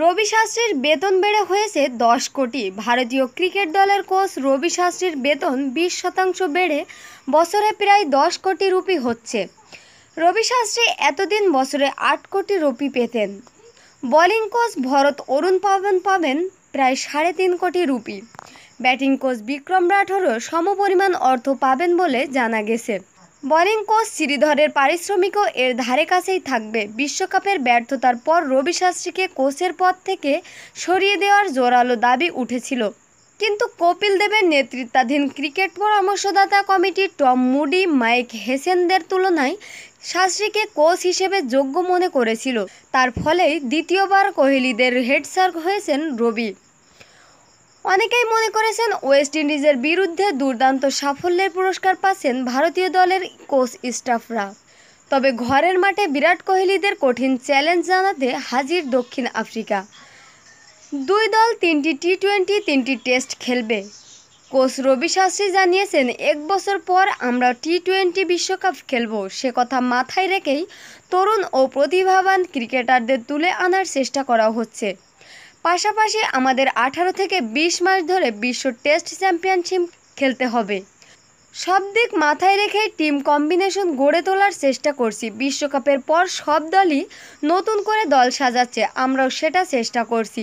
রবি শাস্ত্রীর বেতন বেড়ে হয়েছে দশ কোটি ভারতীয় ক্রিকেট দলের কোচ রবি শাস্ত্রীর বেতন বিশ শতাংশ বেড়ে বছরে প্রায় দশ কোটি রুপি হচ্ছে রবি শাস্ত্রী এতদিন বছরে আট কোটি রুপি পেতেন বোলিং কোচ ভরত অরুণ পাবেন পাবেন প্রায় সাড়ে তিন কোটি রুপি ব্যাটিং কোচ বিক্রম রাঠোরও সমপরিমাণ অর্থ পাবেন বলে জানা গেছে বোলিং কোচ শ্রীধরের পারিশ্রমিকও এর ধারে কাছেই থাকবে বিশ্বকাপের ব্যর্থতার পর রবি শাস্ত্রীকে কোচের পদ থেকে সরিয়ে দেওয়ার জোরালো দাবি উঠেছিল কিন্তু কপিল দেবের নেতৃত্বাধীন ক্রিকেট পরামর্শদাতা কমিটি টম মুডি মাইক হেসেনদের তুলনায় শাস্ত্রীকে কোচ হিসেবে যোগ্য মনে করেছিল তার ফলেই দ্বিতীয়বার কোহলিদের হেডসার্ক হয়েছেন রবি অনেকেই মনে করেছেন ওয়েস্ট ইন্ডিজের বিরুদ্ধে দুর্দান্ত সাফল্যের পুরস্কার পাচ্ছেন ভারতীয় দলের কোচ স্টাফরা তবে ঘরের মাঠে বিরাট কোহলিদের কঠিন চ্যালেঞ্জ জানাতে হাজির দক্ষিণ আফ্রিকা দুই দল তিনটি টি টোয়েন্টি তিনটি টেস্ট খেলবে কোচ রবি শাস্ত্রী জানিয়েছেন এক বছর পর আমরা টি টোয়েন্টি বিশ্বকাপ খেলব সে কথা মাথায় রেখেই তরুণ ও প্রতিভাবান ক্রিকেটারদের তুলে আনার চেষ্টা করা হচ্ছে পাশাপাশি আমাদের আঠারো থেকে ২০ মাস ধরে বিশ্ব টেস্ট চ্যাম্পিয়নশিপ খেলতে হবে সব দিক মাথায় রেখে টিম কম্বিনেশন গড়ে তোলার চেষ্টা করছি বিশ্বকাপের পর সব দলই নতুন করে দল সাজাচ্ছে আমরাও সেটা চেষ্টা করছি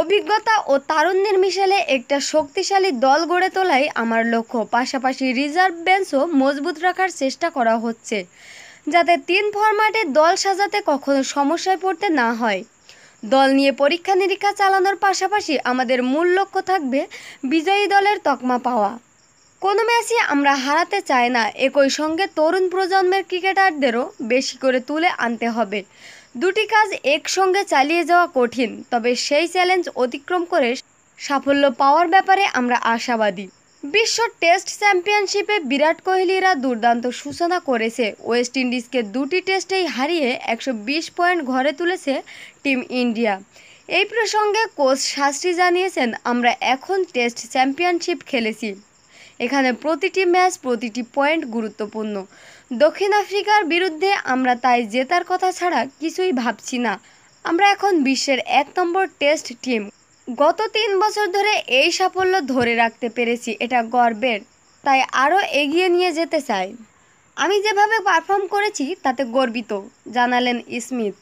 অভিজ্ঞতা ও তারুণ্যের মিশেলে একটা শক্তিশালী দল গড়ে তোলাই আমার লক্ষ্য পাশাপাশি রিজার্ভ বেঞ্চও মজবুত রাখার চেষ্টা করা হচ্ছে যাতে তিন ফরম্যাটে দল সাজাতে কখনো সমস্যায় পড়তে না হয় দল নিয়ে পরীক্ষা নিরীক্ষা চালানোর পাশাপাশি আমাদের মূল লক্ষ্য থাকবে বিজয়ী দলের তকমা পাওয়া কোনো ম্যাচই আমরা হারাতে চাই না একই সঙ্গে তরুণ প্রজন্মের ক্রিকেটারদেরও বেশি করে তুলে আনতে হবে দুটি কাজ একসঙ্গে চালিয়ে যাওয়া কঠিন তবে সেই চ্যালেঞ্জ অতিক্রম করে সাফল্য পাওয়ার ব্যাপারে আমরা আশাবাদী বিশ্ব টেস্ট চ্যাম্পিয়নশিপে বিরাট কোহলিরা দুর্দান্ত সূচনা করেছে ওয়েস্ট ইন্ডিজকে দুটি টেস্টেই হারিয়ে একশো পয়েন্ট ঘরে তুলেছে টিম ইন্ডিয়া এই প্রসঙ্গে কোচ শাস্ত্রী জানিয়েছেন আমরা এখন টেস্ট চ্যাম্পিয়নশিপ খেলেছি এখানে প্রতিটি ম্যাচ প্রতিটি পয়েন্ট গুরুত্বপূর্ণ দক্ষিণ আফ্রিকার বিরুদ্ধে আমরা তাই জেতার কথা ছাড়া কিছুই ভাবছি না আমরা এখন বিশ্বের এক নম্বর টেস্ট টিম গত তিন বছর ধরে এই সাফল্য ধরে রাখতে পেরেছি এটা গর্বের তাই আরও এগিয়ে নিয়ে যেতে চাই আমি যেভাবে পারফর্ম করেছি তাতে গর্বিত জানালেন স্মিথ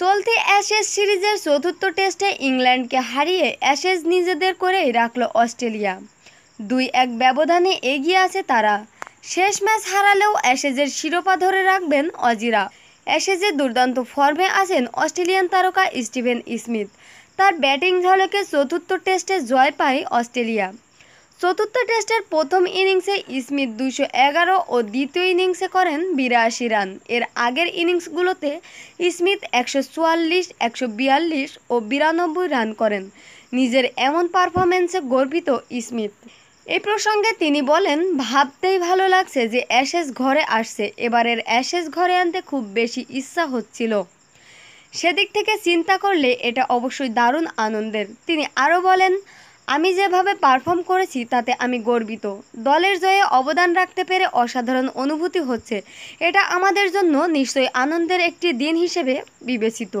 চলতি অ্যাশেজ সিরিজের চতুর্থ টেস্টে ইংল্যান্ডকে হারিয়ে অ্যাশেজ নিজেদের করেই রাখল অস্ট্রেলিয়া দুই এক ব্যবধানে এগিয়ে আছে তারা শেষ ম্যাচ হারালেও অ্যাশেজের শিরোপা ধরে রাখবেন অজিরা অ্যাশেজের দুর্দান্ত ফর্মে আছেন অস্ট্রেলিয়ান তারকা স্টিভেন স্মিথ তার ব্যাটিং ঝলকে চতুর্থ টেস্টে জয় পায় অস্ট্রেলিয়া চতুর্থ টেস্টের প্রথম ইনিংসে স্মিথ দুশো এগারো ও দ্বিতীয় ইনিংসে করেন বিরাশি রান এর আগের ইনিংসগুলোতে স্মিথ একশো চুয়াল্লিশ একশো বিয়াল্লিশ ও বিরানব্বই রান করেন নিজের এমন পারফরমেন্সে গর্বিত স্মিথ এই প্রসঙ্গে তিনি বলেন ভাবতেই ভালো লাগছে যে অ্যাশেজ ঘরে আসছে এবারের অ্যাশেজ ঘরে আনতে খুব বেশি ইচ্ছা হচ্ছিল সেদিক থেকে চিন্তা করলে এটা অবশ্যই দারুণ আনন্দের তিনি আরও বলেন আমি যেভাবে পারফর্ম করেছি তাতে আমি গর্বিত দলের জয়ে অবদান রাখতে পেরে অসাধারণ অনুভূতি হচ্ছে এটা আমাদের জন্য নিশ্চয়ই আনন্দের একটি দিন হিসেবে বিবেচিত